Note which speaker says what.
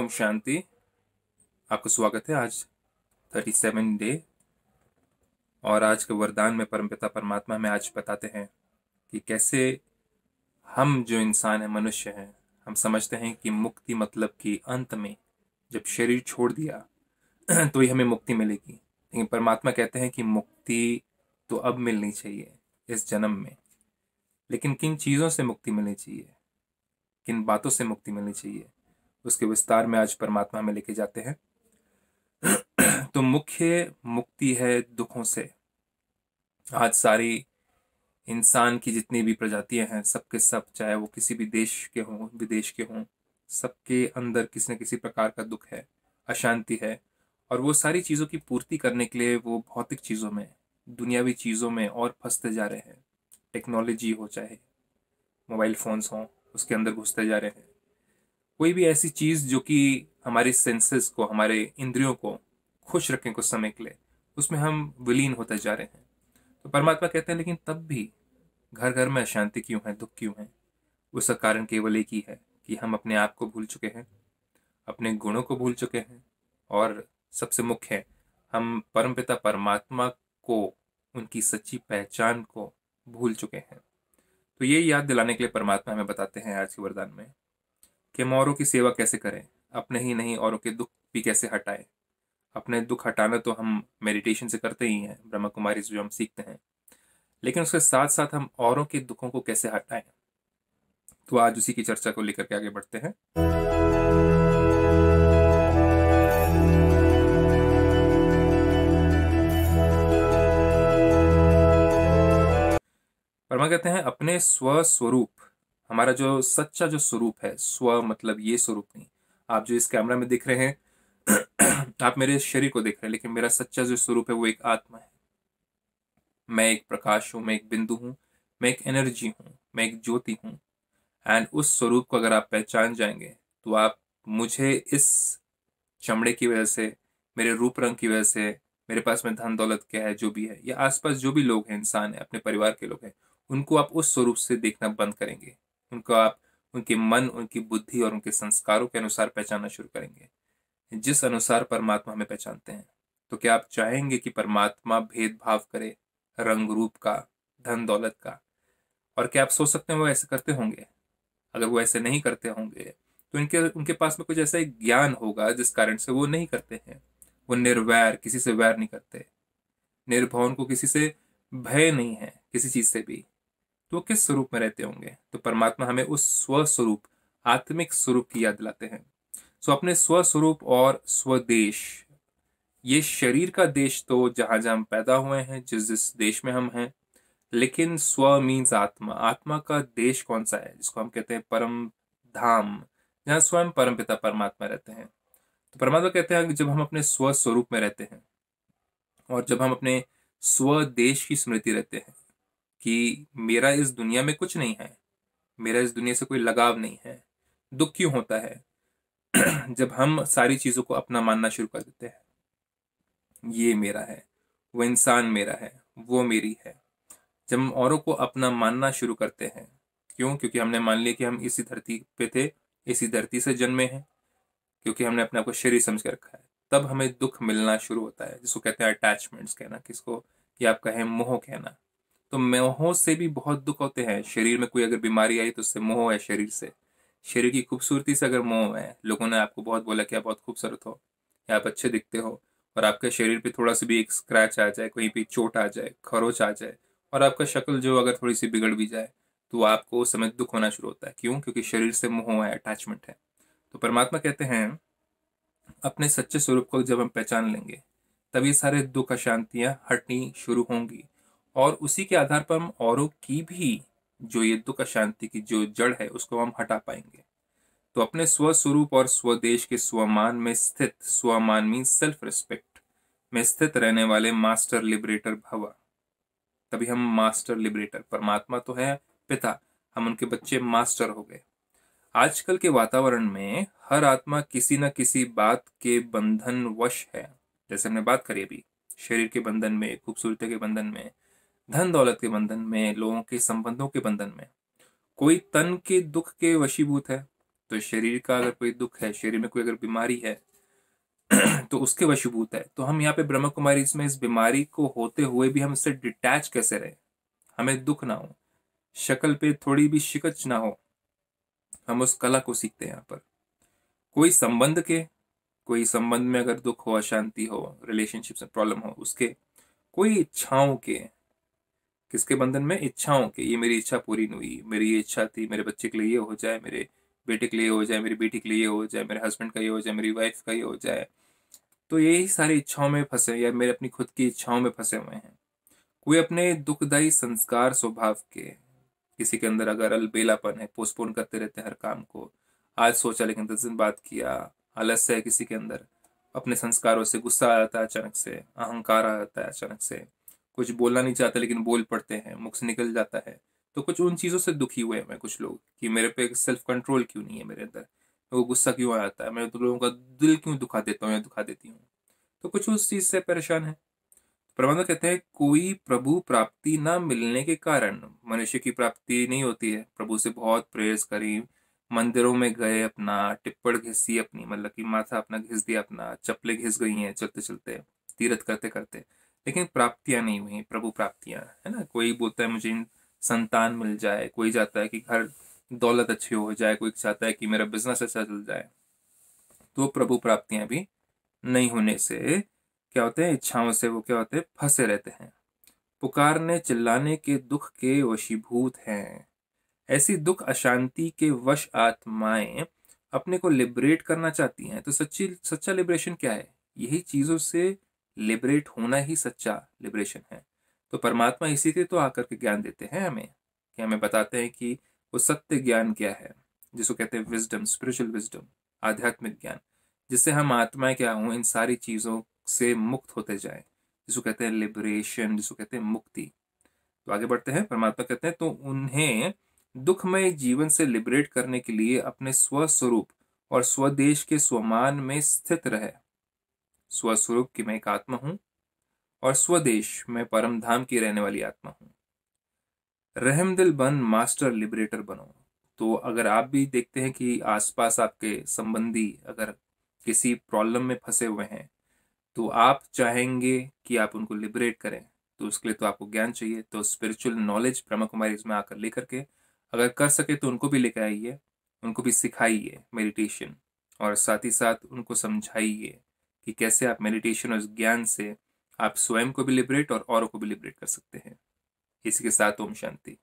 Speaker 1: ओम शांति आपका स्वागत है आज थर्टी सेवन डे और आज के वरदान में परमपिता परमात्मा में आज बताते हैं कि कैसे हम जो इंसान हैं मनुष्य हैं हम समझते हैं कि मुक्ति मतलब कि अंत में जब शरीर छोड़ दिया तो ही हमें मुक्ति मिलेगी लेकिन परमात्मा कहते हैं कि मुक्ति तो अब मिलनी चाहिए इस जन्म में लेकिन किन चीज़ों से मुक्ति मिलनी चाहिए किन बातों से मुक्ति मिलनी चाहिए उसके विस्तार में आज परमात्मा में लेके जाते हैं तो मुख्य मुक्ति है दुखों से आज सारी इंसान की जितनी भी प्रजातियां हैं सबके सब चाहे वो किसी भी देश के हों विदेश के हों सबके अंदर किसी न किसी प्रकार का दुख है अशांति है और वो सारी चीज़ों की पूर्ति करने के लिए वो भौतिक चीज़ों में दुनियावी चीज़ों में और फंसते जा रहे हैं टेक्नोलॉजी हो चाहे मोबाइल फ़ोन्स हों उसके अंदर घुसते जा रहे हैं कोई भी ऐसी चीज़ जो कि हमारे सेंसेस को हमारे इंद्रियों को खुश रखने को समय के लिए उसमें हम विलीन होते जा रहे हैं तो परमात्मा कहते हैं लेकिन तब भी घर घर में अशांति क्यों है दुख क्यों है उसका कारण केवल एक ही है कि हम अपने आप को भूल चुके हैं अपने गुणों को भूल चुके हैं और सबसे मुख्य है हम परमपिता परमात्मा को उनकी सच्ची पहचान को भूल चुके हैं तो ये याद दिलाने के लिए परमात्मा हमें बताते हैं आज के वरदान में कि हम औरों की सेवा कैसे करें अपने ही नहीं औरों के दुख भी कैसे हटाएं अपने दुख हटाना तो हम मेडिटेशन से करते ही हैं ब्रह्म कुमारी से जो हम सीखते हैं लेकिन उसके साथ साथ हम औरों के दुखों को कैसे हटाएं तो आज उसी की चर्चा को लेकर के आगे बढ़ते हैं परमा कहते हैं अपने स्वस्वरूप हमारा जो सच्चा जो स्वरूप है स्व मतलब ये स्वरूप नहीं आप जो इस कैमरा में दिख रहे हैं आप मेरे शरीर को देख रहे हैं लेकिन मेरा सच्चा जो स्वरूप है वो एक आत्मा है मैं एक प्रकाश हूँ मैं एक बिंदु हूँ मैं एक एनर्जी हूँ मैं एक ज्योति हूँ एंड उस स्वरूप को अगर आप पहचान जाएंगे तो आप मुझे इस चमड़े की वजह से मेरे रूप रंग की वजह से मेरे पास में धन दौलत क्या है जो भी है या आसपास जो भी लोग हैं इंसान है अपने परिवार के लोग हैं उनको आप उस स्वरूप से देखना बंद करेंगे उनको आप उनके मन उनकी बुद्धि और उनके संस्कारों के अनुसार पहचानना शुरू करेंगे जिस अनुसार परमात्मा हमें पहचानते हैं तो क्या आप चाहेंगे कि परमात्मा भेदभाव करे रंग रूप का धन दौलत का और क्या आप सोच सकते हैं वो ऐसे करते होंगे अगर वो ऐसे नहीं करते होंगे तो इनके उनके पास में कुछ ऐसा एक ज्ञान होगा जिस कारण से वो नहीं करते हैं वो निर्वैर किसी से वैर नहीं करते निर्भवन को किसी से भय नहीं है किसी चीज से भी तो किस स्वरूप में रहते होंगे तो परमात्मा हमें उस स्वस्वरूप आत्मिक स्वरूप की याद दिलाते हैं सो अपने स्वस्वरूप और स्वदेश ये शरीर का देश तो जहां जहां हम पैदा हुए हैं जिस जिस देश में हम हैं लेकिन स्व मीन्स आत्मा आत्मा का देश कौन सा है जिसको हम कहते हैं परम धाम जहाँ स्वयं परम पिता परमात्मा रहते हैं तो परमात्मा कहते हैं कि जब हम अपने स्व स्वरूप में रहते हैं और जब हम अपने स्वदेश की स्मृति रहते हैं कि मेरा इस दुनिया में कुछ नहीं है मेरा इस दुनिया से कोई लगाव नहीं है दुख क्यों होता है जब हम सारी चीज़ों को अपना मानना शुरू कर देते हैं ये मेरा है वो इंसान मेरा है वो मेरी है जब हम औरों को अपना मानना शुरू करते हैं क्यों क्योंकि हमने मान लिया कि हम इसी धरती पे थे इसी धरती से जन्मे हैं क्योंकि हमने अपने आप को शरीर समझ कर रखा है तब हमें दुख मिलना शुरू होता है जिसको कहते हैं अटैचमेंट्स कहना किसको या आप कहें मोह कहना तो मोहों से भी बहुत दुख होते हैं शरीर में कोई अगर बीमारी आई तो उससे मोह है शरीर से शरीर की खूबसूरती से अगर मोह है लोगों ने आपको बहुत बोला कि आप बहुत खूबसूरत हो या आप अच्छे दिखते हो और आपके शरीर पे थोड़ा सा भी एक स्क्रैच आ जाए कहीं पे चोट आ जाए खरोच आ जाए और आपका शक्ल जो अगर थोड़ी सी बिगड़ भी जाए तो आपको उस समय दुख होना शुरू होता है क्यों क्योंकि शरीर से मोह है अटैचमेंट है तो परमात्मा कहते हैं अपने सच्चे स्वरूप को जब हम पहचान लेंगे तभी सारे दुख अशांतियाँ हटनी शुरू होंगी और उसी के आधार पर हम औरों की भी जो ये दुख अशांति की जो जड़ है उसको हम हटा पाएंगे तो अपने स्वस्वरूप और स्वदेश के स्वमान में स्थित स्वमान मीन सेल्फ रिस्पेक्ट में स्थित रहने वाले मास्टर लिबरेटर भवा तभी हम मास्टर लिबरेटर परमात्मा तो है पिता हम उनके बच्चे मास्टर हो गए आजकल के वातावरण में हर आत्मा किसी न किसी बात के बंधन वश है जैसे हमने बात करी अभी शरीर के बंधन में खूबसूरती के बंधन में धन दौलत के बंधन में लोगों के संबंधों के बंधन में कोई तन के दुख के वशीभूत है तो शरीर का अगर कोई दुख है शरीर में कोई अगर बीमारी है तो उसके वशीभूत है तो हम यहाँ पे ब्रह्म कुमारी इसमें इस बीमारी को होते हुए भी हम इससे डिटैच कैसे रहे हमें दुख ना हो शक्ल पे थोड़ी भी शिकच ना हो हम उस कला को सीखते हैं यहाँ पर कोई संबंध के कोई संबंध में अगर दुख हो अशांति हो रिलेशनशिप में प्रॉब्लम हो उसके कोई इच्छाओं के किसके बंधन में इच्छाओं के ये मेरी इच्छा पूरी नहीं हुई मेरी ये इच्छा थी मेरे बच्चे के लिए ये हो जाए मेरे बेटे के लिए हो जाए मेरी बेटी के लिए हो जाए मेरे हस्बैंड का ये हो जाए मेरी वाइफ का ये हो जाए तो यही सारी इच्छाओं में फंसे या मेरे अपनी खुद की इच्छाओं में फंसे हुए हैं कोई अपने दुखदायी संस्कार स्वभाव के किसी के अंदर अगर अलबेलापन है पोस्टपोन करते रहते हैं हर काम को आज सोचा लेकिन दस दिन बात किया आलस्य है किसी के अंदर अपने संस्कारों से गुस्सा आ जाता है अचानक से अहंकार आ जाता है अचानक से कुछ बोलना नहीं चाहते लेकिन बोल पड़ते हैं मुख से निकल जाता है तो कुछ उन चीज़ों से दुखी हुए हैं कुछ लोग कि मेरे पे सेल्फ कंट्रोल क्यों नहीं है मेरे अंदर वो गुस्सा क्यों आता है मैं तो लोगों का दिल क्यों दुखा देता हूँ या दुखा देती हूँ तो कुछ उस चीज़ से परेशान है तो प्रबंधक कहते हैं कोई प्रभु प्राप्ति ना मिलने के कारण मनुष्य की प्राप्ति नहीं होती है प्रभु से बहुत प्रेयर्स करी मंदिरों में गए अपना टिप्पण घिसी अपनी मतलब कि माथा अपना घिस दिया अपना चप्पलें घिस गई हैं चलते चलते तीरथ करते करते लेकिन प्राप्तियां नहीं हुई प्रभु प्राप्तियां है ना कोई बोलता है मुझे संतान मिल जाए कोई चाहता है कि घर दौलत अच्छी हो जाए कोई चाहता है कि मेरा बिजनेस अच्छा चल जाए तो प्रभु प्राप्तियां भी नहीं होने से क्या होते हैं इच्छाओं से वो क्या होते हैं फंसे रहते हैं पुकारने चिल्लाने के दुख के वशीभूत हैं ऐसी दुख अशांति के वश आत्माएं अपने को लिबरेट करना चाहती हैं तो सच्ची सच्चा लिबरेशन क्या है यही चीज़ों से लिबरेट होना ही सच्चा लिबरेशन है तो परमात्मा इसी के तो आकर के ज्ञान देते हैं हमें कि हमें बताते हैं कि वो सत्य ज्ञान क्या है जिसको कहते हैं विजडम स्पिरिचुअल विजडम आध्यात्मिक ज्ञान जिससे हम आत्माएं क्या हों इन सारी चीज़ों से मुक्त होते जाएं जिसको कहते हैं लिबरेशन जिसको कहते हैं मुक्ति तो आगे बढ़ते हैं परमात्मा कहते हैं तो उन्हें दुखमय जीवन से लिबरेट करने के लिए अपने स्वस्वरूप और स्वदेश के स्वमान में स्थित रहे स्वस्वरूप की मैं एक आत्मा हूँ और स्वदेश में परम धाम की रहने वाली आत्मा हूँ रहमदिल बन मास्टर लिबरेटर बनो तो अगर आप भी देखते हैं कि आसपास आपके संबंधी अगर किसी प्रॉब्लम में फंसे हुए हैं तो आप चाहेंगे कि आप उनको लिबरेट करें तो उसके लिए तो आपको ज्ञान चाहिए तो स्पिरिचुअल नॉलेज ब्रह्म कुमारी इसमें आकर लेकर के अगर कर सके तो उनको भी लेकर आइए उनको भी सिखाइए मेडिटेशन और साथ ही साथ उनको समझाइए कि कैसे आप मेडिटेशन और ज्ञान से आप स्वयं को भी लिबरेट और औरों को भी लिबरेट कर सकते हैं इसी के साथ ओम शांति